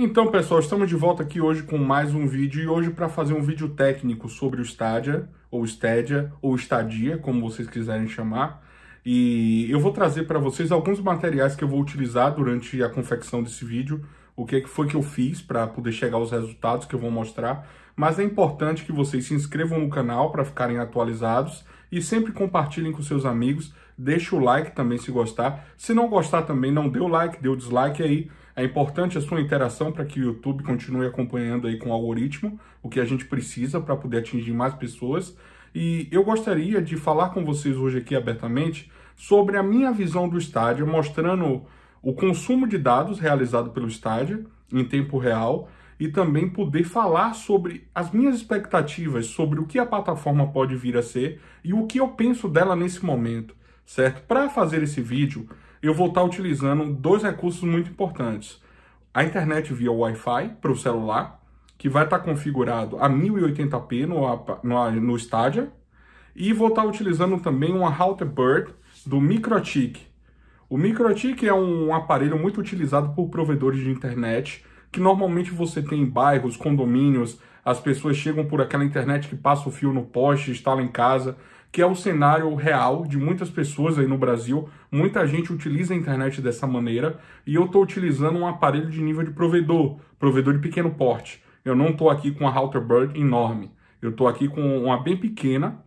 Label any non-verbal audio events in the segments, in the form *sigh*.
Então, pessoal, estamos de volta aqui hoje com mais um vídeo e hoje para fazer um vídeo técnico sobre o Stadia, ou Stadia, ou Stadia, como vocês quiserem chamar. E eu vou trazer para vocês alguns materiais que eu vou utilizar durante a confecção desse vídeo, o que é foi que eu fiz para poder chegar aos resultados que eu vou mostrar. Mas é importante que vocês se inscrevam no canal para ficarem atualizados e sempre compartilhem com seus amigos. Deixe o like também se gostar. Se não gostar também, não dê o like, dê o dislike aí é importante a sua interação para que o YouTube continue acompanhando aí com o algoritmo, o que a gente precisa para poder atingir mais pessoas. E eu gostaria de falar com vocês hoje aqui abertamente sobre a minha visão do estádio, mostrando o consumo de dados realizado pelo estádio em tempo real e também poder falar sobre as minhas expectativas sobre o que a plataforma pode vir a ser e o que eu penso dela nesse momento, certo? Para fazer esse vídeo, eu vou estar utilizando dois recursos muito importantes. A internet via Wi-Fi para o celular, que vai estar configurado a 1080p no, no, no Stadia, e vou estar utilizando também uma bird do Microtik. O Microtik é um aparelho muito utilizado por provedores de internet, que normalmente você tem em bairros, condomínios, as pessoas chegam por aquela internet que passa o fio no poste, instala em casa que é o cenário real de muitas pessoas aí no Brasil. Muita gente utiliza a internet dessa maneira e eu estou utilizando um aparelho de nível de provedor, provedor de pequeno porte. Eu não estou aqui com a router Bird enorme. Eu estou aqui com uma bem pequena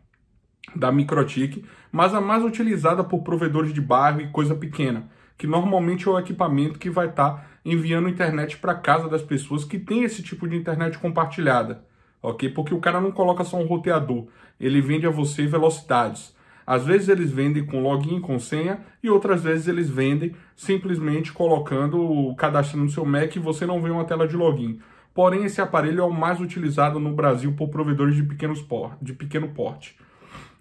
da Microtik, mas a mais utilizada por provedores de bairro e coisa pequena, que normalmente é o equipamento que vai estar tá enviando internet para casa das pessoas que tem esse tipo de internet compartilhada ok? Porque o cara não coloca só um roteador, ele vende a você velocidades. Às vezes eles vendem com login, com senha, e outras vezes eles vendem simplesmente colocando, cadastrando no seu Mac e você não vê uma tela de login. Porém, esse aparelho é o mais utilizado no Brasil por provedores de, pequenos por, de pequeno porte.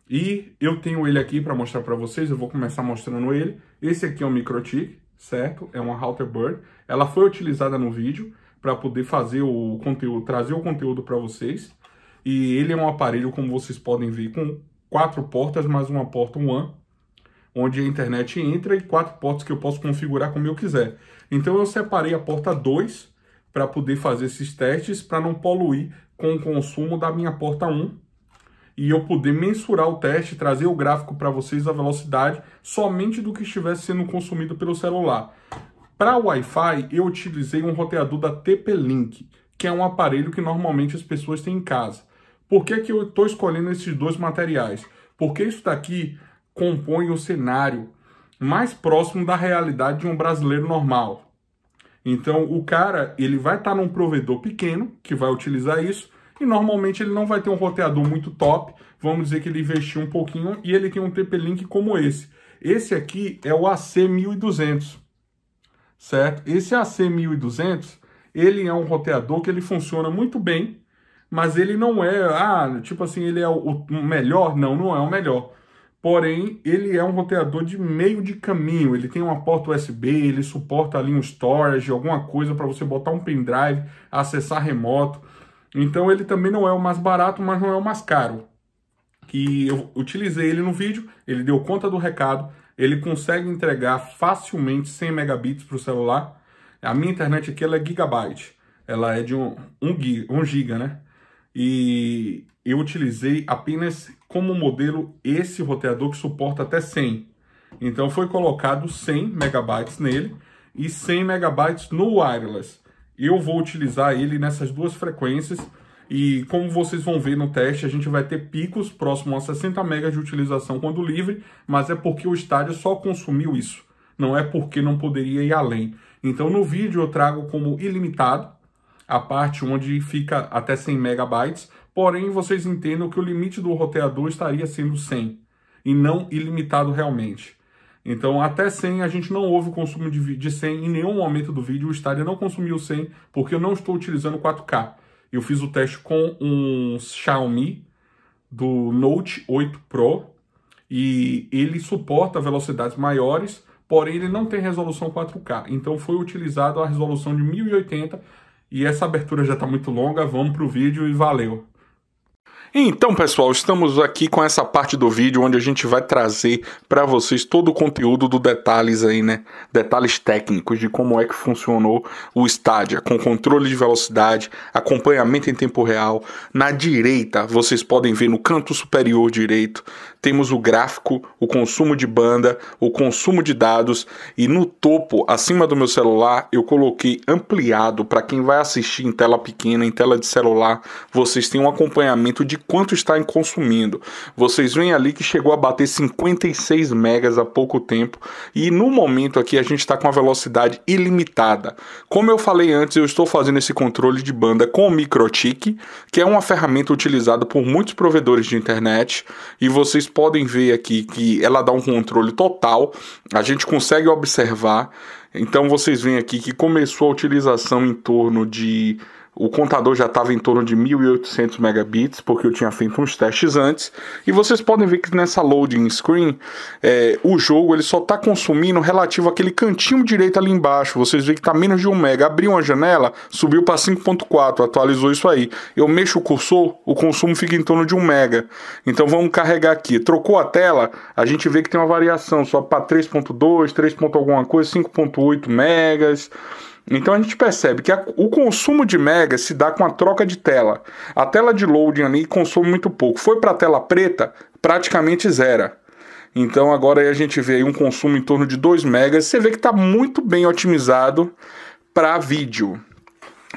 E eu tenho ele aqui para mostrar para vocês, eu vou começar mostrando ele. Esse aqui é um Microtik, certo? É uma Halter Ela foi utilizada no vídeo, para poder fazer o conteúdo, trazer o conteúdo para vocês. E ele é um aparelho, como vocês podem ver, com quatro portas, mais uma porta WAN, onde a internet entra e quatro portas que eu posso configurar como eu quiser. Então eu separei a porta 2 para poder fazer esses testes, para não poluir com o consumo da minha porta 1 um, e eu poder mensurar o teste, trazer o gráfico para vocês a velocidade somente do que estivesse sendo consumido pelo celular. Para Wi-Fi, eu utilizei um roteador da TP-Link, que é um aparelho que normalmente as pessoas têm em casa. Por que, que eu estou escolhendo esses dois materiais? Porque isso daqui compõe o cenário mais próximo da realidade de um brasileiro normal. Então, o cara ele vai estar tá num provedor pequeno que vai utilizar isso e normalmente ele não vai ter um roteador muito top. Vamos dizer que ele investiu um pouquinho e ele tem um TP-Link como esse. Esse aqui é o AC1200 certo? Esse AC1200, ele é um roteador que ele funciona muito bem, mas ele não é, ah, tipo assim, ele é o, melhor? Não, não é o melhor. Porém, ele é um roteador de meio de caminho. Ele tem uma porta USB, ele suporta ali um storage, alguma coisa para você botar um pendrive, acessar remoto. Então, ele também não é o mais barato, mas não é o mais caro. Que eu utilizei ele no vídeo, ele deu conta do recado ele consegue entregar facilmente 100 megabits para o celular. A minha internet aqui ela é gigabyte, ela é de 1 um, um um giga, né? E eu utilizei apenas como modelo esse roteador que suporta até 100. Então foi colocado 100 megabytes nele e 100 megabytes no wireless. Eu vou utilizar ele nessas duas frequências e como vocês vão ver no teste, a gente vai ter picos próximo a 60 MB de utilização quando livre, mas é porque o estádio só consumiu isso, não é porque não poderia ir além. Então no vídeo eu trago como ilimitado a parte onde fica até 100 megabytes, porém vocês entendam que o limite do roteador estaria sendo 100 e não ilimitado realmente. Então, até 100, a gente não houve consumo de, 100 em nenhum momento do vídeo. O estádio não consumiu 100 porque eu não estou utilizando 4K. Eu fiz o teste com um Xiaomi do Note 8 Pro e ele suporta velocidades maiores, porém ele não tem resolução 4K. Então foi utilizado a resolução de 1080 e essa abertura já está muito longa. Vamos para o vídeo e valeu! Então, pessoal, estamos aqui com essa parte do vídeo onde a gente vai trazer para vocês todo o conteúdo do detalhes aí, né? Detalhes técnicos de como é que funcionou o Stadia, com controle de velocidade, acompanhamento em tempo real. Na direita, vocês podem ver no canto superior direito, temos o gráfico, o consumo de banda, o consumo de dados e no topo, acima do meu celular, eu coloquei ampliado para quem vai assistir em tela pequena, em tela de celular, vocês têm um acompanhamento de quanto está consumindo. Vocês veem ali que chegou a bater 56 megas há pouco tempo e no momento aqui a gente está com a velocidade ilimitada. Como eu falei antes, eu estou fazendo esse controle de banda com o Microtik que é uma ferramenta utilizada por muitos provedores de internet e vocês podem ver aqui que ela dá um controle total, a gente consegue observar. Então vocês veem aqui que começou a utilização em torno de o contador já estava em torno de 1800 megabits, porque eu tinha feito uns testes antes. E vocês podem ver que nessa loading screen, é, o jogo ele só está consumindo relativo àquele cantinho direito ali embaixo. Vocês veem que está menos de 1 mega. Abriu uma janela, subiu para 5.4, atualizou isso aí. Eu mexo o cursor, o consumo fica em torno de 1 mega. Então vamos carregar aqui. Trocou a tela, a gente vê que tem uma variação, só para 3.2, 3. alguma coisa, 5.8 megas. Então a gente percebe que a, o consumo de mega se dá com a troca de tela. A tela de loading ali consome muito pouco. Foi para a tela preta, praticamente zero. Então agora a gente vê um consumo em torno de 2 megas. Você vê que está muito bem otimizado para vídeo.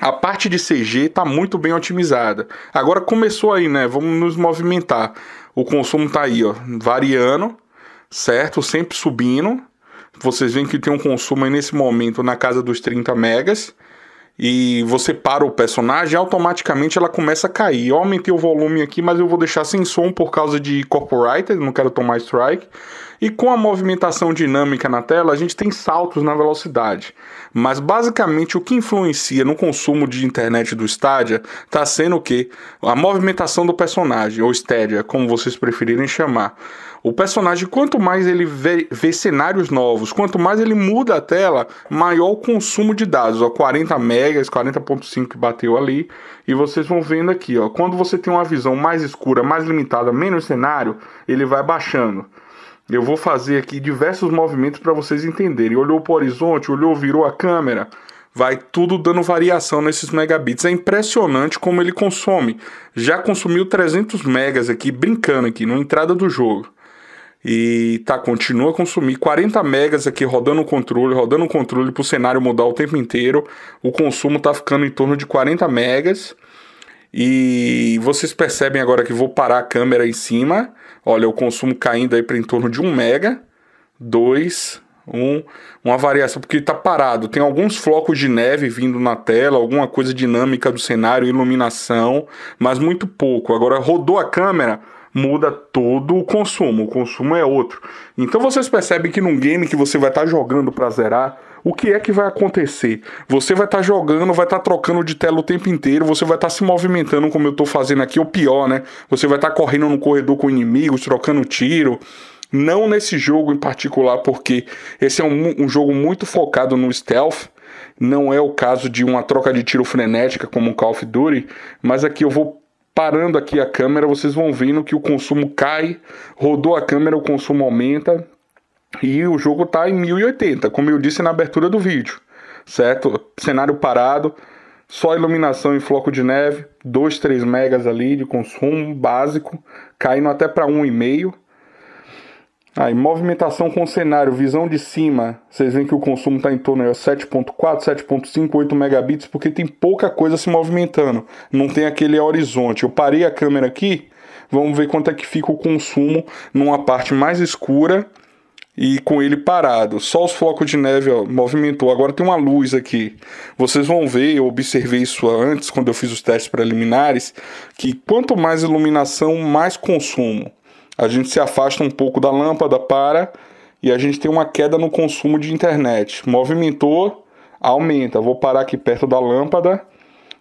A parte de CG está muito bem otimizada. Agora começou aí, né? Vamos nos movimentar. O consumo está aí, ó, variando, certo? Sempre subindo vocês veem que tem um consumo aí nesse momento na casa dos 30 megas e você para o personagem, automaticamente ela começa a cair. Eu aumentei o volume aqui, mas eu vou deixar sem som por causa de copyright, não quero tomar strike. E com a movimentação dinâmica na tela, a gente tem saltos na velocidade. Mas basicamente o que influencia no consumo de internet do Stadia está sendo o que? A movimentação do personagem, ou Stadia, como vocês preferirem chamar. O personagem, quanto mais ele vê, vê cenários novos, quanto mais ele muda a tela, maior o consumo de dados. Ó, 40 megas, 40.5 que bateu ali. E vocês vão vendo aqui, ó, quando você tem uma visão mais escura, mais limitada, menos cenário, ele vai baixando. Eu vou fazer aqui diversos movimentos para vocês entenderem. Olhou para o horizonte, olhou, virou a câmera. Vai tudo dando variação nesses megabits. É impressionante como ele consome. Já consumiu 300 megas aqui, brincando aqui, na entrada do jogo. E tá, continua a consumir 40 megas aqui rodando o controle, rodando o controle para o cenário mudar o tempo inteiro. O consumo tá ficando em torno de 40 megas. E vocês percebem agora que vou parar a câmera em cima. Olha, o consumo caindo aí para em torno de 1 mega, 2, um, uma variação, porque tá parado. Tem alguns flocos de neve vindo na tela, alguma coisa dinâmica do cenário, iluminação, mas muito pouco. Agora rodou a câmera, muda todo o consumo. O consumo é outro. Então vocês percebem que num game que você vai estar tá jogando para zerar, o que é que vai acontecer? Você vai estar tá jogando, vai estar tá trocando de tela o tempo inteiro, você vai estar tá se movimentando como eu estou fazendo aqui, ou pior, né? Você vai estar tá correndo no corredor com inimigos, trocando tiro. Não nesse jogo em particular, porque esse é um, um jogo muito focado no stealth. Não é o caso de uma troca de tiro frenética como o Call of Duty, mas aqui eu vou Parando aqui a câmera, vocês vão vendo que o consumo cai, rodou a câmera, o consumo aumenta e o jogo está em 1080, como eu disse na abertura do vídeo, certo? Cenário parado, só iluminação em floco de neve, 2, 3 megas ali de consumo básico, caindo até para 1,5 Aí, movimentação com cenário, visão de cima. Vocês veem que o consumo está em torno de 7.4, 7.5, 8 megabits, porque tem pouca coisa se movimentando. Não tem aquele horizonte. Eu parei a câmera aqui, vamos ver quanto é que fica o consumo numa parte mais escura e com ele parado. Só os flocos de neve ó, movimentou. Agora tem uma luz aqui. Vocês vão ver, eu observei isso antes, quando eu fiz os testes preliminares, que quanto mais iluminação, mais consumo a gente se afasta um pouco da lâmpada, para e a gente tem uma queda no consumo de internet. Movimentou, aumenta. Vou parar aqui perto da lâmpada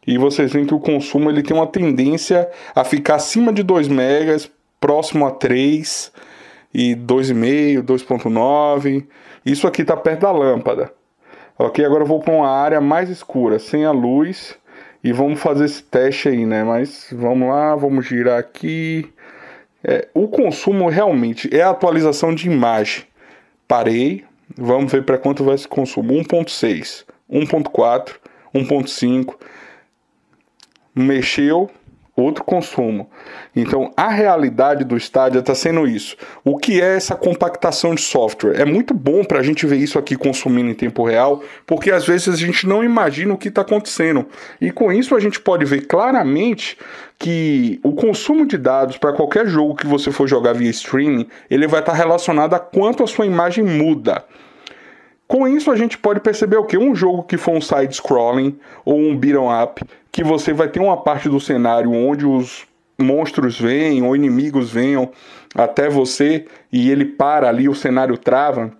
e vocês veem que o consumo ele tem uma tendência a ficar acima de 2 megas, próximo a 3 e 2,5, 2.9. Isso aqui está perto da lâmpada. Ok, agora eu vou para uma área mais escura, sem a luz. E vamos fazer esse teste aí, né? Mas vamos lá, vamos girar aqui. É, o consumo realmente é a atualização de imagem. Parei, vamos ver para quanto vai esse consumo. 1.6, 1.4, 1.5. Mexeu, outro consumo. Então, a realidade do estádio está sendo isso. O que é essa compactação de software? É muito bom para a gente ver isso aqui consumindo em tempo real, porque às vezes a gente não imagina o que está acontecendo. E com isso a gente pode ver claramente que o consumo de dados para qualquer jogo que você for jogar via streaming, ele vai estar tá relacionado a quanto a sua imagem muda. Com isso, a gente pode perceber o que? Um jogo que for um side-scrolling ou um beat'em up, que você vai ter uma parte do cenário onde os monstros vêm ou inimigos venham até você e ele para ali, o cenário trava,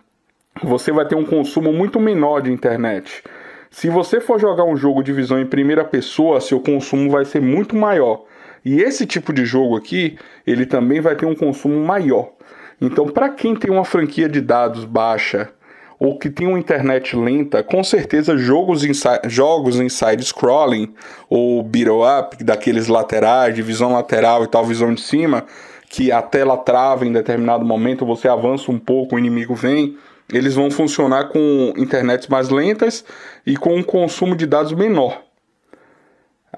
você vai ter um consumo muito menor de internet. Se você for jogar um jogo de visão em primeira pessoa, seu consumo vai ser muito maior. E esse tipo de jogo aqui, ele também vai ter um consumo maior. Então, para quem tem uma franquia de dados baixa, ou que tem uma internet lenta, com certeza jogos, em jogos side scrolling ou beetle up, daqueles laterais, de visão lateral e tal, visão de cima, que a tela trava em determinado momento, você avança um pouco, o inimigo vem, eles vão funcionar com internets mais lentas e com um consumo de dados menor.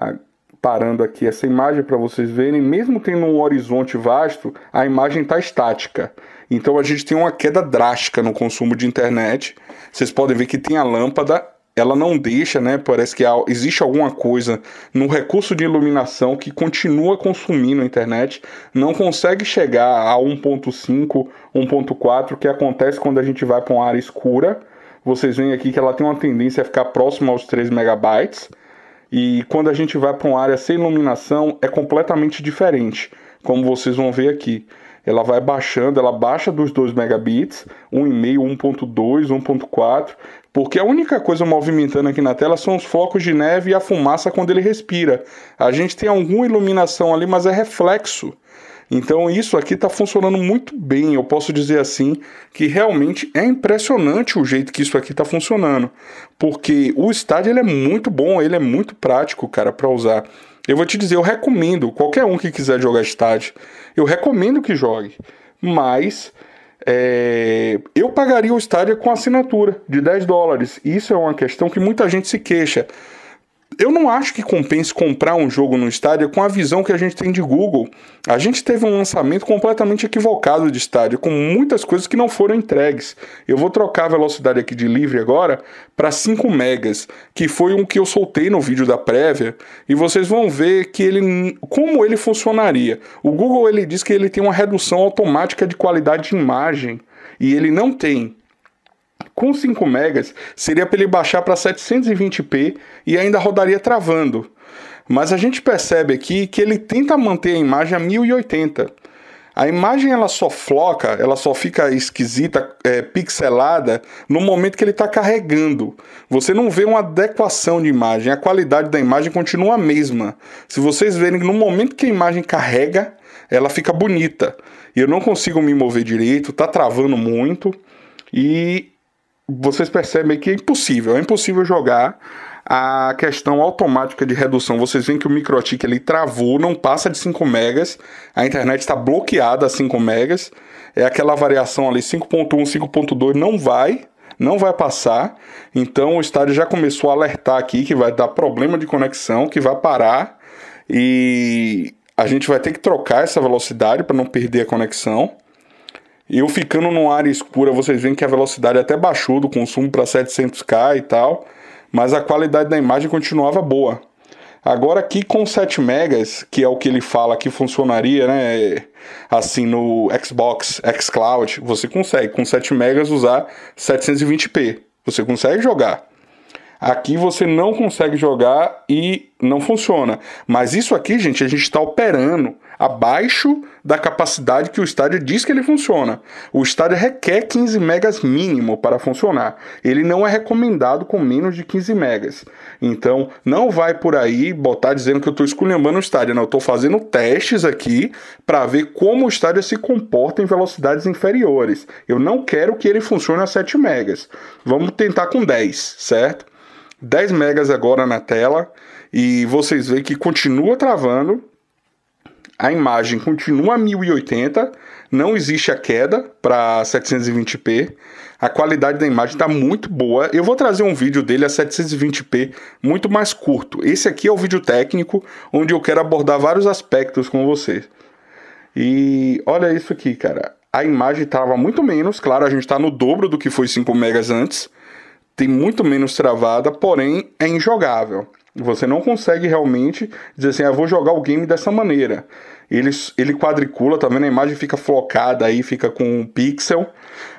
Ah, parando aqui essa imagem para vocês verem, mesmo tendo um horizonte vasto, a imagem está estática. Então a gente tem uma queda drástica no consumo de internet. Vocês podem ver que tem a lâmpada, ela não deixa, né? Parece que há, existe alguma coisa no recurso de iluminação que continua consumindo a internet, não consegue chegar a 1.5, 1.4, que acontece quando a gente vai para uma área escura. Vocês veem aqui que ela tem uma tendência a ficar próxima aos 3 megabytes. E quando a gente vai para uma área sem iluminação, é completamente diferente, como vocês vão ver aqui ela vai baixando, ela baixa dos 2 megabits, 1,5, 1.2, 1.4, porque a única coisa movimentando aqui na tela são os flocos de neve e a fumaça quando ele respira. A gente tem alguma iluminação ali, mas é reflexo. Então isso aqui está funcionando muito bem. Eu posso dizer assim que realmente é impressionante o jeito que isso aqui está funcionando, porque o estádio ele é muito bom, ele é muito prático, cara, para usar. Eu vou te dizer, eu recomendo, qualquer um que quiser jogar estádio, eu recomendo que jogue. Mas é, eu pagaria o estádio com assinatura de 10 dólares. Isso é uma questão que muita gente se queixa eu não acho que compense comprar um jogo no estádio com a visão que a gente tem de Google. A gente teve um lançamento completamente equivocado de estádio, com muitas coisas que não foram entregues. Eu vou trocar a velocidade aqui de livre agora para 5 megas, que foi o um que eu soltei no vídeo da prévia, e vocês vão ver que ele como ele funcionaria. O Google ele diz que ele tem uma redução automática de qualidade de imagem, e ele não tem. Com 5 MB, seria para ele baixar para 720p e ainda rodaria travando. Mas a gente percebe aqui que ele tenta manter a imagem a 1080. A imagem ela só floca, ela só fica esquisita, é, pixelada no momento que ele está carregando. Você não vê uma adequação de imagem, a qualidade da imagem continua a mesma. Se vocês verem no momento que a imagem carrega, ela fica bonita. E eu não consigo me mover direito, tá travando muito. E vocês percebem que é impossível, é impossível jogar a questão automática de redução. Vocês veem que o microtik ele travou, não passa de 5 megas, a internet está bloqueada a 5 megas. É aquela variação ali 5.1, 5.2 não vai, não vai passar. Então o estádio já começou a alertar aqui que vai dar problema de conexão, que vai parar e a gente vai ter que trocar essa velocidade para não perder a conexão. Eu ficando numa área escura, vocês veem que a velocidade até baixou do consumo para 700K e tal, mas a qualidade da imagem continuava boa. Agora aqui com 7 megas, que é o que ele fala que funcionaria, né, assim no Xbox, xCloud, você consegue com 7 megas usar 720p. Você consegue jogar. Aqui você não consegue jogar e não funciona. Mas isso aqui, gente, a gente está operando abaixo da capacidade que o estádio diz que ele funciona. O estádio requer 15 megas mínimo para funcionar. Ele não é recomendado com menos de 15 megas. Então, não vai por aí botar dizendo que eu estou esculhambando o estádio. Não, eu estou fazendo testes aqui para ver como o estádio se comporta em velocidades inferiores. Eu não quero que ele funcione a 7 megas. Vamos tentar com 10, certo? 10 megas agora na tela e vocês veem que continua travando a imagem continua a 1080, não existe a queda para 720p. A qualidade da imagem está muito boa. Eu vou trazer um vídeo dele a 720p muito mais curto. Esse aqui é o vídeo técnico onde eu quero abordar vários aspectos com vocês. E olha isso aqui, cara. A imagem trava muito menos, claro, a gente está no dobro do que foi 5 megas antes. Tem muito menos travada, porém é injogável. Você não consegue realmente dizer assim, ah, vou jogar o game dessa maneira. Ele, ele quadricula, tá vendo? Né, a imagem fica flocada aí, fica com um pixel.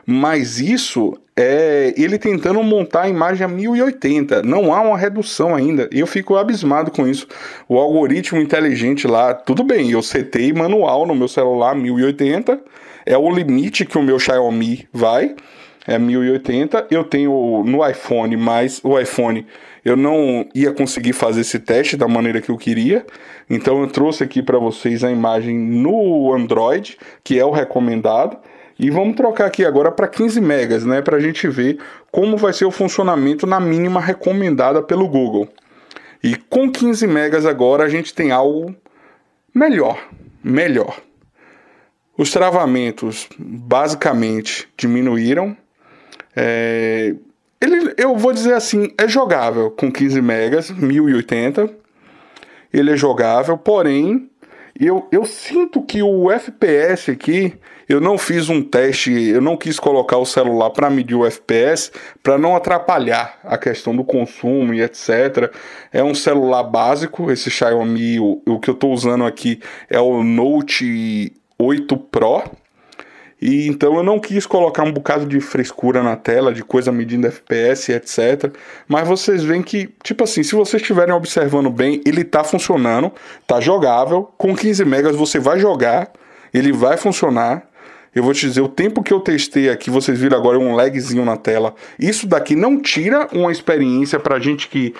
Mas isso é ele tentando montar a imagem a 1080. Não há uma redução ainda. E eu fico abismado com isso. O algoritmo inteligente lá, tudo bem, eu setei manual no meu celular 1080. É o limite que o meu Xiaomi vai é 1080. Eu tenho no iPhone, mas o iPhone eu não ia conseguir fazer esse teste da maneira que eu queria. Então eu trouxe aqui para vocês a imagem no Android, que é o recomendado. E vamos trocar aqui agora para 15 megas, né, para a gente ver como vai ser o funcionamento na mínima recomendada pelo Google. E com 15 megas agora a gente tem algo melhor, melhor. Os travamentos basicamente diminuíram. É, ele, eu vou dizer assim, é jogável com 15 megas, 1080. Ele é jogável, porém, eu, eu sinto que o FPS aqui, eu não fiz um teste, eu não quis colocar o celular para medir o FPS, para não atrapalhar a questão do consumo e etc. É um celular básico, esse Xiaomi, o, o que eu estou usando aqui é o Note 8 Pro e então eu não quis colocar um bocado de frescura na tela, de coisa medindo FPS, etc. Mas vocês veem que, tipo assim, se vocês estiverem observando bem, ele tá funcionando, tá jogável. Com 15 megas você vai jogar, ele vai funcionar. Eu vou te dizer, o tempo que eu testei aqui, vocês viram agora um lagzinho na tela. Isso daqui não tira uma experiência pra gente que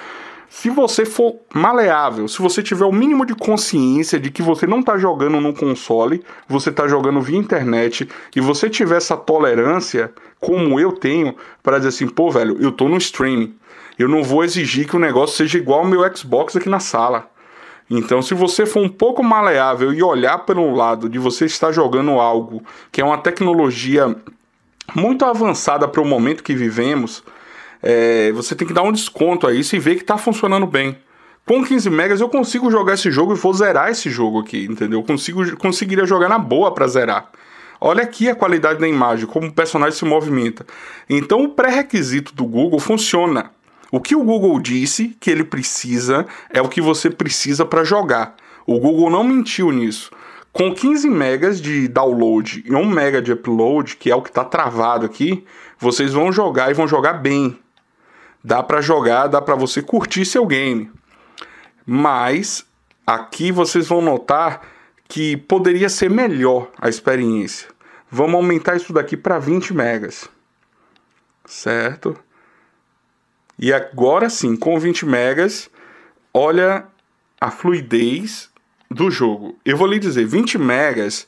se você for maleável, se você tiver o mínimo de consciência de que você não está jogando no console, você está jogando via internet, e você tiver essa tolerância, como eu tenho, para dizer assim, pô, velho, eu tô no streaming. Eu não vou exigir que o negócio seja igual ao meu Xbox aqui na sala. Então, se você for um pouco maleável e olhar pelo lado de você estar jogando algo que é uma tecnologia muito avançada para o momento que vivemos, é, você tem que dar um desconto a isso e ver que está funcionando bem. Com 15 megas eu consigo jogar esse jogo e vou zerar esse jogo aqui, entendeu? Eu consigo, conseguiria jogar na boa para zerar. Olha aqui a qualidade da imagem, como o personagem se movimenta. Então o pré-requisito do Google funciona. O que o Google disse que ele precisa é o que você precisa para jogar. O Google não mentiu nisso. Com 15 megas de download e 1 mega de upload, que é o que está travado aqui, vocês vão jogar e vão jogar bem dá para jogar, dá para você curtir seu game. Mas aqui vocês vão notar que poderia ser melhor a experiência. Vamos aumentar isso daqui para 20 megas. Certo? E agora sim, com 20 megas, olha a fluidez do jogo. Eu vou lhe dizer, 20 megas,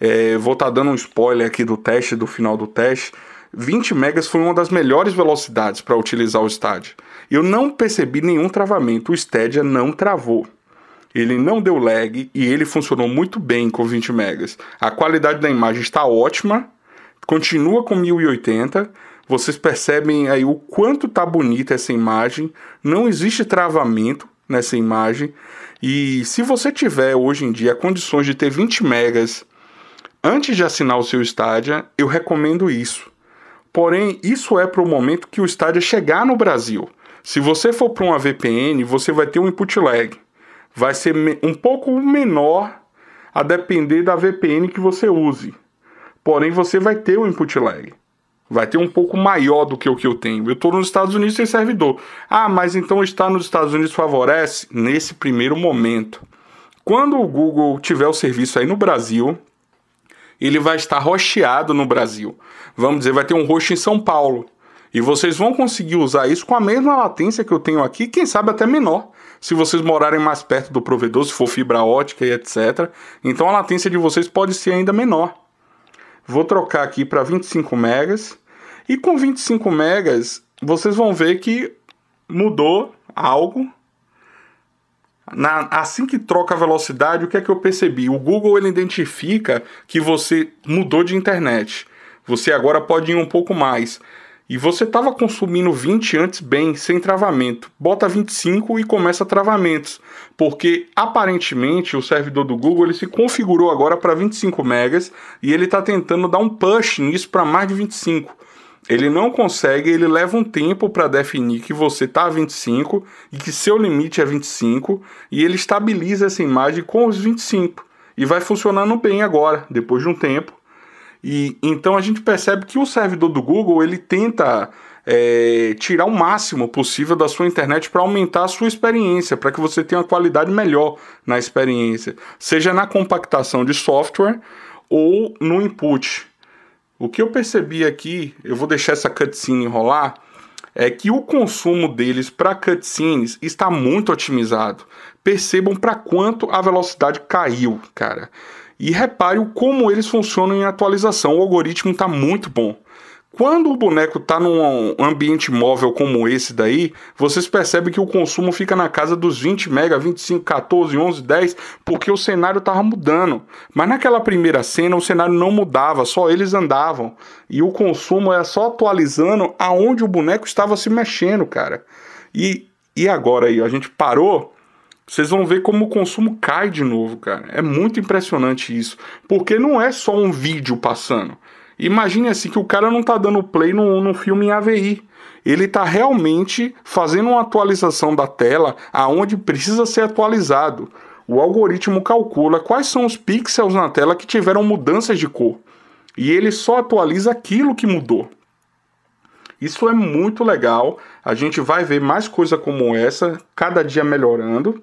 é, vou estar tá dando um spoiler aqui do teste, do final do teste, 20 megas foi uma das melhores velocidades para utilizar o Stadia. Eu não percebi nenhum travamento, o Stadia não travou. Ele não deu lag e ele funcionou muito bem com 20 megas. A qualidade da imagem está ótima, continua com 1080. Vocês percebem aí o quanto está bonita essa imagem, não existe travamento nessa imagem. E se você tiver hoje em dia condições de ter 20 megas antes de assinar o seu Stadia, eu recomendo isso. Porém, isso é para o momento que o Stadia chegar no Brasil. Se você for para uma VPN, você vai ter um input lag. Vai ser um pouco menor a depender da VPN que você use. Porém, você vai ter um input lag. Vai ter um pouco maior do que o que eu tenho. Eu estou nos Estados Unidos sem servidor. Ah, mas então estar nos Estados Unidos favorece? Nesse primeiro momento. Quando o Google tiver o serviço aí no Brasil, ele vai estar rocheado no Brasil. Vamos dizer, vai ter um roxo em São Paulo. E vocês vão conseguir usar isso com a mesma latência que eu tenho aqui, quem sabe até menor, se vocês morarem mais perto do provedor, se for fibra ótica e etc. Então a latência de vocês pode ser ainda menor. Vou trocar aqui para 25 megas. E com 25 megas, vocês vão ver que mudou algo na, assim que troca a velocidade, o que é que eu percebi? O Google ele identifica que você mudou de internet. Você agora pode ir um pouco mais. E você estava consumindo 20 antes bem, sem travamento. Bota 25 e começa travamentos, porque aparentemente o servidor do Google ele se configurou agora para 25 megas e ele está tentando dar um push nisso para mais de 25. Ele não consegue, ele leva um tempo para definir que você está a 25 e que seu limite é 25 e ele estabiliza essa imagem com os 25 e vai funcionando bem agora, depois de um tempo. E então a gente percebe que o servidor do Google ele tenta é, tirar o máximo possível da sua internet para aumentar a sua experiência, para que você tenha uma qualidade melhor na experiência, seja na compactação de software ou no input o que eu percebi aqui, eu vou deixar essa cutscene rolar, é que o consumo deles para cutscenes está muito otimizado. Percebam para quanto a velocidade caiu, cara. E repare como eles funcionam em atualização. O algoritmo está muito bom. Quando o boneco está num ambiente móvel como esse daí, vocês percebem que o consumo fica na casa dos 20 mega, 25, 14, 11, 10, porque o cenário estava mudando. Mas naquela primeira cena o cenário não mudava, só eles andavam. E o consumo é só atualizando aonde o boneco estava se mexendo, cara. E, e agora aí, a gente parou, vocês vão ver como o consumo cai de novo, cara. É muito impressionante isso, porque não é só um vídeo passando. Imagine assim que o cara não tá dando play no num filme em AVI. Ele está realmente fazendo uma atualização da tela aonde precisa ser atualizado. O algoritmo calcula quais são os pixels na tela que tiveram mudanças de cor. E ele só atualiza aquilo que mudou. Isso é muito legal. A gente vai ver mais coisa como essa, cada dia melhorando.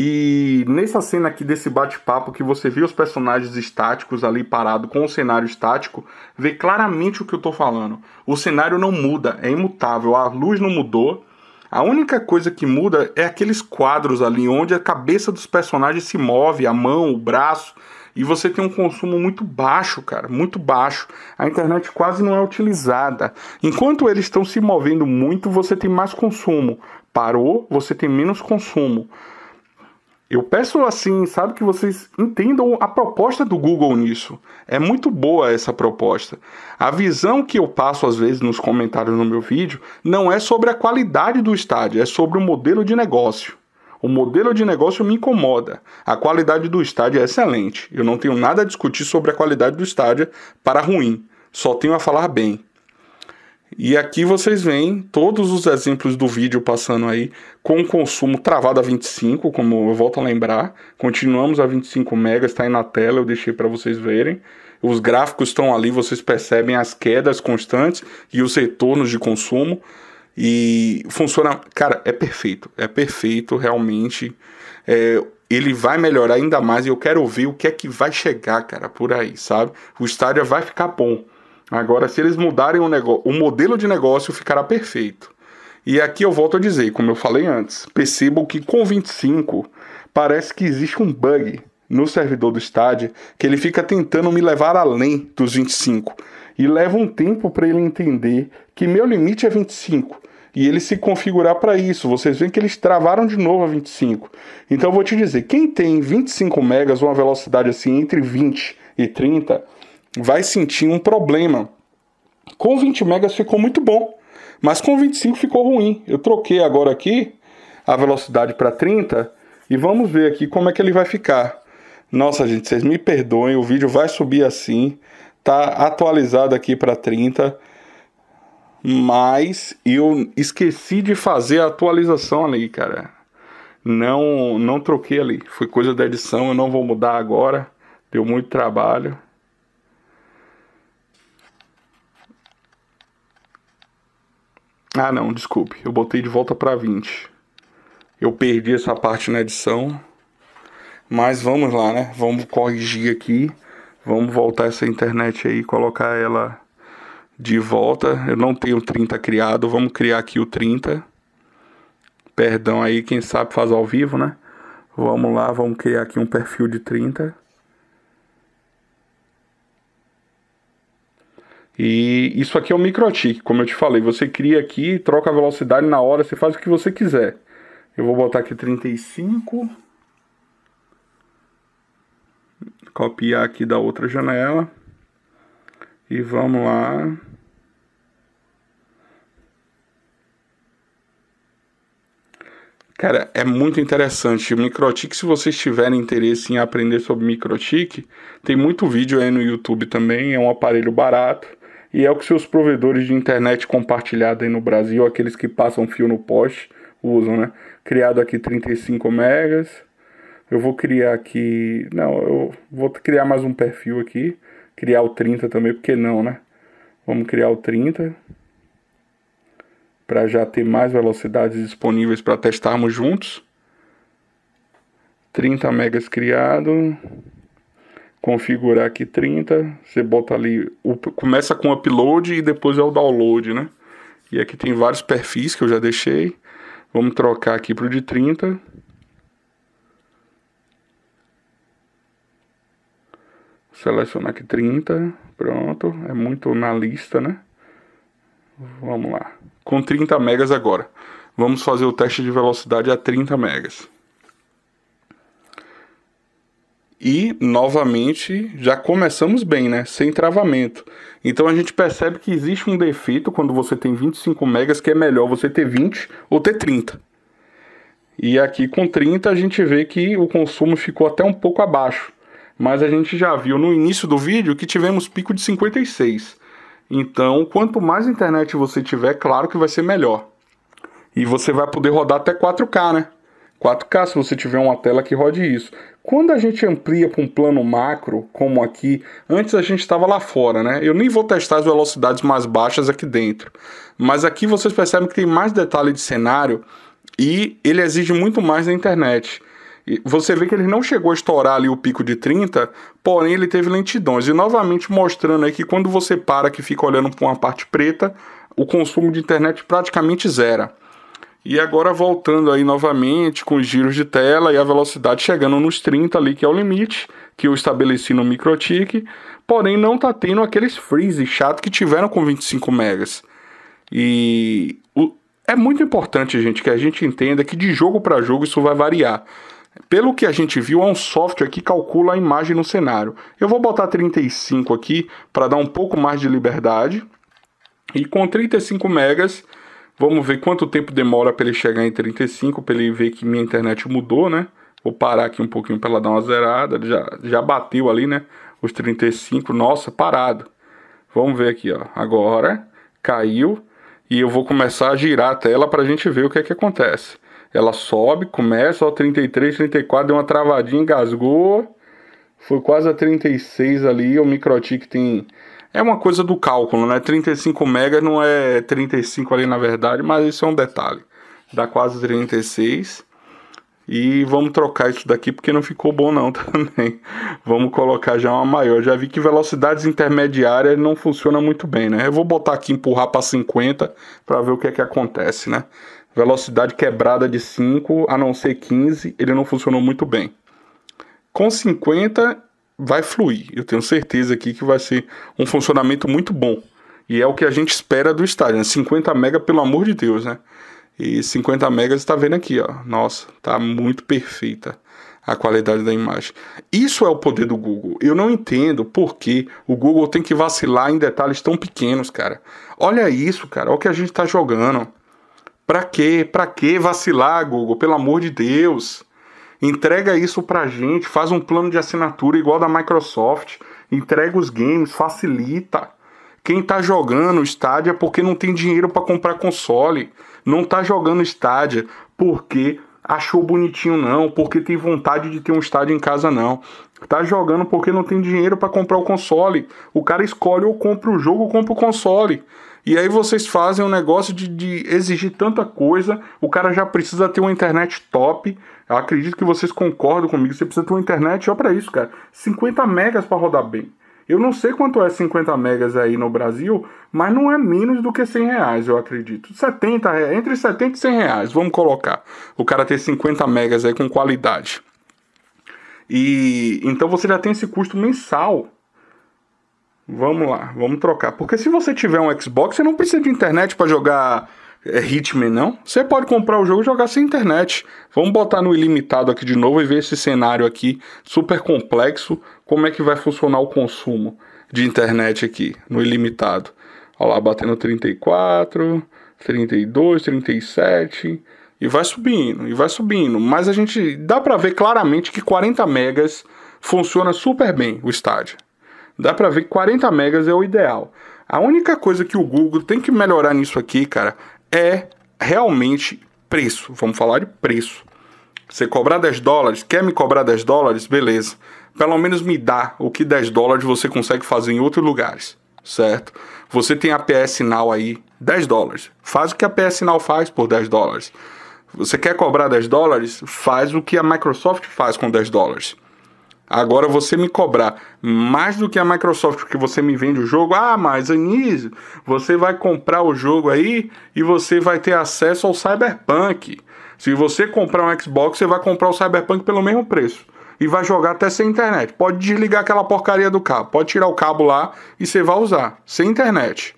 E nessa cena aqui desse bate-papo que você vê os personagens estáticos ali parado com o cenário estático, vê claramente o que eu tô falando. O cenário não muda, é imutável, a luz não mudou. A única coisa que muda é aqueles quadros ali onde a cabeça dos personagens se move, a mão, o braço, e você tem um consumo muito baixo, cara, muito baixo. A internet quase não é utilizada. Enquanto eles estão se movendo muito, você tem mais consumo. Parou, você tem menos consumo. Eu peço assim, sabe, que vocês entendam a proposta do Google nisso. É muito boa essa proposta. A visão que eu passo às vezes nos comentários no meu vídeo não é sobre a qualidade do estádio, é sobre o modelo de negócio. O modelo de negócio me incomoda. A qualidade do estádio é excelente. Eu não tenho nada a discutir sobre a qualidade do estádio para ruim. Só tenho a falar bem. E aqui vocês veem todos os exemplos do vídeo passando aí com o consumo travado a 25, como eu volto a lembrar. Continuamos a 25 MB, está aí na tela, eu deixei para vocês verem. Os gráficos estão ali, vocês percebem as quedas constantes e os retornos de consumo. E funciona, cara, é perfeito, é perfeito realmente. É, ele vai melhorar ainda mais e eu quero ver o que é que vai chegar, cara, por aí, sabe? O estádio vai ficar bom. Agora, se eles mudarem o, negócio, o modelo de negócio, ficará perfeito. E aqui eu volto a dizer, como eu falei antes, percebam que com 25 parece que existe um bug no servidor do estádio que ele fica tentando me levar além dos 25 e leva um tempo para ele entender que meu limite é 25 e ele se configurar para isso. Vocês veem que eles travaram de novo a 25. Então eu vou te dizer, quem tem 25 megas uma velocidade assim entre 20 e 30 vai sentir um problema. Com 20 megas ficou muito bom, mas com 25 ficou ruim. Eu troquei agora aqui a velocidade para 30 e vamos ver aqui como é que ele vai ficar. Nossa, gente, vocês me perdoem, o vídeo vai subir assim, tá atualizado aqui para 30, mas eu esqueci de fazer a atualização ali, cara. Não, não troquei ali, foi coisa da edição, eu não vou mudar agora. Deu muito trabalho. Ah, não, desculpe. Eu botei de volta para 20. Eu perdi essa parte na edição. Mas vamos lá, né? Vamos corrigir aqui. Vamos voltar essa internet aí e colocar ela de volta. Eu não tenho 30 criado. Vamos criar aqui o 30. Perdão aí, quem sabe faz ao vivo, né? Vamos lá, vamos criar aqui um perfil de 30. E isso aqui é um microtik, como eu te falei, você cria aqui, troca a velocidade na hora, você faz o que você quiser. Eu vou botar aqui 35. Copiar aqui da outra janela. E vamos lá. Cara, é muito interessante. o microtique. se vocês tiverem interesse em aprender sobre microtique, tem muito vídeo aí no YouTube também. É um aparelho barato e é o que seus provedores de internet compartilhada aí no Brasil, aqueles que passam fio no poste, usam, né? Criado aqui 35 megas. Eu vou criar aqui, não, eu vou criar mais um perfil aqui, criar o 30 também, porque não, né? Vamos criar o 30 para já ter mais velocidades disponíveis para testarmos juntos. 30 megas criado configurar aqui 30, você bota ali, o, começa com upload e depois é o download, né? E aqui tem vários perfis que eu já deixei. Vamos trocar aqui para o de 30. Selecionar aqui 30. Pronto. É muito na lista, né? Vamos lá. Com 30 megas agora. Vamos fazer o teste de velocidade a 30 megas. E, novamente, já começamos bem, né? Sem travamento. Então a gente percebe que existe um defeito quando você tem 25 megas que é melhor você ter 20 ou ter 30. E aqui com 30 a gente vê que o consumo ficou até um pouco abaixo. Mas a gente já viu no início do vídeo que tivemos pico de 56. Então, quanto mais internet você tiver, claro que vai ser melhor. E você vai poder rodar até 4K, né? 4K se você tiver uma tela que rode isso. Quando a gente amplia para um plano macro, como aqui, antes a gente estava lá fora, né? Eu nem vou testar as velocidades mais baixas aqui dentro. Mas aqui vocês percebem que tem mais detalhe de cenário e ele exige muito mais da internet. Você vê que ele não chegou a estourar ali o pico de 30, porém ele teve lentidões. E novamente mostrando aí que quando você para que fica olhando para uma parte preta, o consumo de internet praticamente zera. E agora voltando aí novamente com os giros de tela e a velocidade chegando nos 30 ali, que é o limite que eu estabeleci no MicroTik, porém não tá tendo aqueles freeze chato que tiveram com 25 megas. E o, é muito importante, gente, que a gente entenda que de jogo para jogo isso vai variar. Pelo que a gente viu, é um software que calcula a imagem no cenário. Eu vou botar 35 aqui para dar um pouco mais de liberdade. E com 35 megas, Vamos ver quanto tempo demora para ele chegar em 35, para ele ver que minha internet mudou, né? Vou parar aqui um pouquinho para ela dar uma zerada. Já, já bateu ali, né? Os 35. Nossa, parado. Vamos ver aqui, ó. Agora caiu e eu vou começar a girar a tela para a gente ver o que é que acontece. Ela sobe, começa, ó, 33, 34, deu uma travadinha, engasgou. Foi quase a 36 ali. O Microtik tem é uma coisa do cálculo, né? 35 mega não é 35 ali na verdade, mas isso é um detalhe. Dá quase 36. E vamos trocar isso daqui porque não ficou bom não *laughs* também. Vamos colocar já uma maior. Já vi que velocidades intermediárias não funciona muito bem, né? Eu vou botar aqui empurrar para 50 para ver o que é que acontece, né? Velocidade quebrada de 5 a não ser 15, ele não funcionou muito bem. Com 50 vai fluir. Eu tenho certeza aqui que vai ser um funcionamento muito bom. E é o que a gente espera do estádio, né? 50 mega, pelo amor de Deus, né? E 50 megas está vendo aqui, ó. Nossa, tá muito perfeita a qualidade da imagem. Isso é o poder do Google. Eu não entendo por que o Google tem que vacilar em detalhes tão pequenos, cara. Olha isso, cara. Olha o que a gente está jogando. Pra quê? Pra quê vacilar, Google? Pelo amor de Deus entrega isso pra gente, faz um plano de assinatura igual da Microsoft, entrega os games, facilita. Quem tá jogando Stadia é porque não tem dinheiro para comprar console, não tá jogando Stadia porque achou bonitinho não, porque tem vontade de ter um estádio em casa não. Tá jogando porque não tem dinheiro para comprar o console. O cara escolhe ou compra o jogo ou compra o console. E aí vocês fazem um negócio de, de exigir tanta coisa, o cara já precisa ter uma internet top. Eu acredito que vocês concordam comigo, você precisa ter uma internet, só para isso, cara. 50 megas para rodar bem. Eu não sei quanto é 50 megas aí no Brasil, mas não é menos do que 100 reais, eu acredito. 70, entre 70 e 100 reais, vamos colocar. O cara ter 50 megas aí com qualidade. E então você já tem esse custo mensal Vamos lá, vamos trocar. Porque se você tiver um Xbox, você não precisa de internet para jogar é, Hitman, não. Você pode comprar o jogo e jogar sem internet. Vamos botar no ilimitado aqui de novo e ver esse cenário aqui super complexo, como é que vai funcionar o consumo de internet aqui no ilimitado. Olha lá, batendo 34, 32, 37 e vai subindo, e vai subindo, mas a gente dá para ver claramente que 40 megas funciona super bem o estádio. Dá para ver que 40 megas é o ideal. A única coisa que o Google tem que melhorar nisso aqui, cara, é realmente preço. Vamos falar de preço. Você cobrar 10 dólares, quer me cobrar 10 dólares? Beleza. Pelo menos me dá o que 10 dólares você consegue fazer em outros lugares, certo? Você tem a PS Now aí, 10 dólares. Faz o que a PS Now faz por 10 dólares. Você quer cobrar 10 dólares? Faz o que a Microsoft faz com 10 dólares. Agora você me cobrar mais do que a Microsoft que você me vende o jogo, ah, mas Anísio, você vai comprar o jogo aí e você vai ter acesso ao Cyberpunk. Se você comprar um Xbox, você vai comprar o Cyberpunk pelo mesmo preço e vai jogar até sem internet. Pode desligar aquela porcaria do cabo, pode tirar o cabo lá e você vai usar sem internet.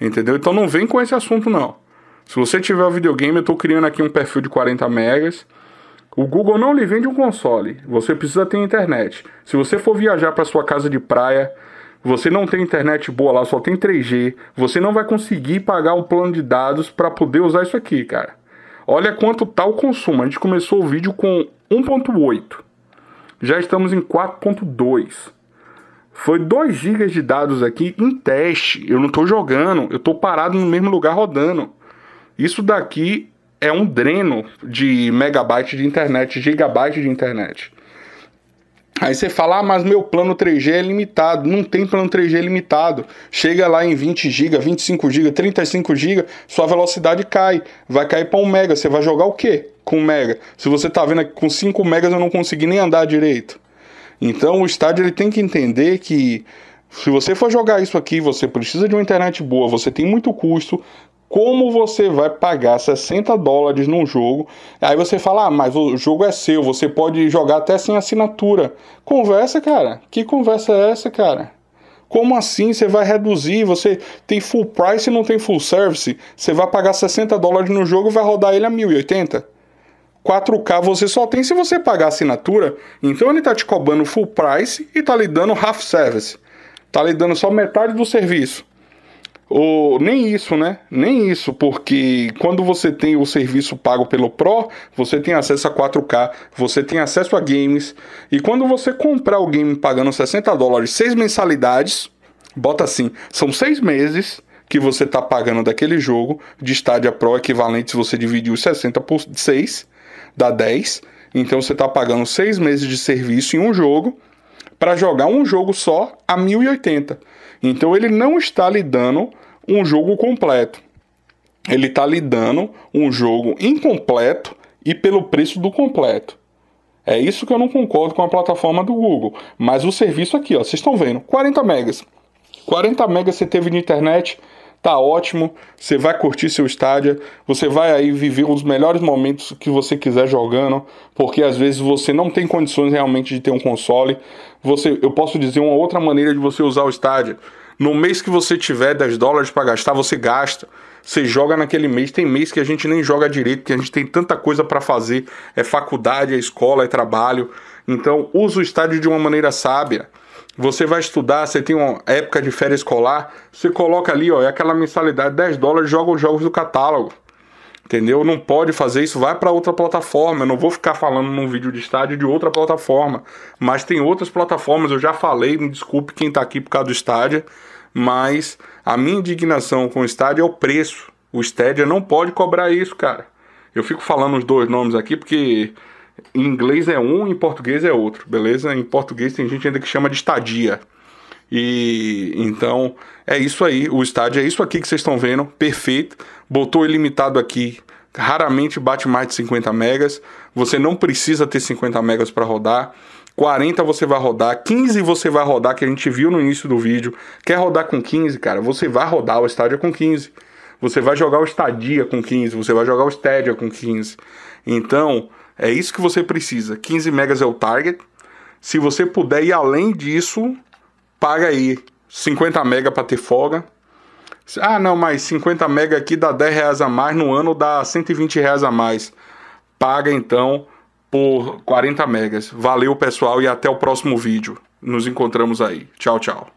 Entendeu? Então não vem com esse assunto não. Se você tiver o um videogame, eu estou criando aqui um perfil de 40 megas o Google não lhe vende um console, você precisa ter internet. Se você for viajar para sua casa de praia, você não tem internet boa lá, só tem 3G, você não vai conseguir pagar o plano de dados para poder usar isso aqui, cara. Olha quanto tá o consumo. A gente começou o vídeo com 1.8. Já estamos em 4.2. Foi 2 GB de dados aqui em teste. Eu não estou jogando, eu estou parado no mesmo lugar rodando. Isso daqui é um dreno de megabyte de internet, gigabyte de internet. Aí você fala, ah, mas meu plano 3G é limitado. Não tem plano 3G limitado. Chega lá em 20 GB, 25 GB, 35 GB, sua velocidade cai. Vai cair para 1 mega. Você vai jogar o quê com 1 mega? Se você tá vendo que com 5 megas eu não consegui nem andar direito. Então o estádio ele tem que entender que se você for jogar isso aqui, você precisa de uma internet boa, você tem muito custo, como você vai pagar 60 dólares num jogo. Aí você fala, ah, mas o jogo é seu, você pode jogar até sem assinatura. Conversa, cara. Que conversa é essa, cara? Como assim você vai reduzir? Você tem full price e não tem full service? Você vai pagar 60 dólares no jogo e vai rodar ele a 1080? 4K você só tem se você pagar assinatura. Então ele tá te cobrando full price e tá lhe dando half service. Tá lhe dando só metade do serviço. Ou nem isso, né? Nem isso, porque quando você tem o serviço pago pelo Pro, você tem acesso a 4K, você tem acesso a games. E quando você comprar o game pagando 60 dólares, seis mensalidades, bota assim, são seis meses que você tá pagando daquele jogo de estádia Pro equivalente se você dividir os 60 por 6, dá 10. Então você tá pagando seis meses de serviço em um jogo para jogar um jogo só a 1080. Então ele não está lidando um jogo completo. Ele está lidando um jogo incompleto e pelo preço do completo. É isso que eu não concordo com a plataforma do Google. Mas o serviço aqui, ó, vocês estão vendo, 40 megas. 40 megas você teve de internet, tá ótimo, você vai curtir seu estádio, você vai aí viver um dos melhores momentos que você quiser jogando, porque às vezes você não tem condições realmente de ter um console. Você, eu posso dizer uma outra maneira de você usar o estádio. No mês que você tiver 10 dólares para gastar, você gasta. Você joga naquele mês. Tem mês que a gente nem joga direito, que a gente tem tanta coisa para fazer. É faculdade, é escola, é trabalho. Então, usa o estádio de uma maneira sábia. Você vai estudar, você tem uma época de férias escolar, você coloca ali, ó, é aquela mensalidade 10 dólares, joga os jogos do catálogo. Entendeu? Não pode fazer isso, vai para outra plataforma. Eu não vou ficar falando num vídeo de estádio de outra plataforma, mas tem outras plataformas, eu já falei, me desculpe quem tá aqui por causa do estádio, mas a minha indignação com o estádio é o preço. O estádio não pode cobrar isso, cara. Eu fico falando os dois nomes aqui porque em inglês é um, em português é outro, beleza? Em português tem gente ainda que chama de estadia. E então é isso aí, o estádio é isso aqui que vocês estão vendo, perfeito. Botou ilimitado aqui, raramente bate mais de 50 megas. Você não precisa ter 50 megas para rodar. 40 você vai rodar, 15 você vai rodar, que a gente viu no início do vídeo. Quer rodar com 15, cara? Você vai rodar o estádio com 15. Você vai jogar o Estadia com 15, você vai jogar o Stadia com 15. Então, é isso que você precisa. 15 megas é o target. Se você puder ir além disso, paga aí 50 mega para ter folga. Ah, não, mas 50 mega aqui dá 10 reais a mais no ano, dá 120 reais a mais. Paga então por 40 megas. Valeu, pessoal, e até o próximo vídeo. Nos encontramos aí. Tchau, tchau.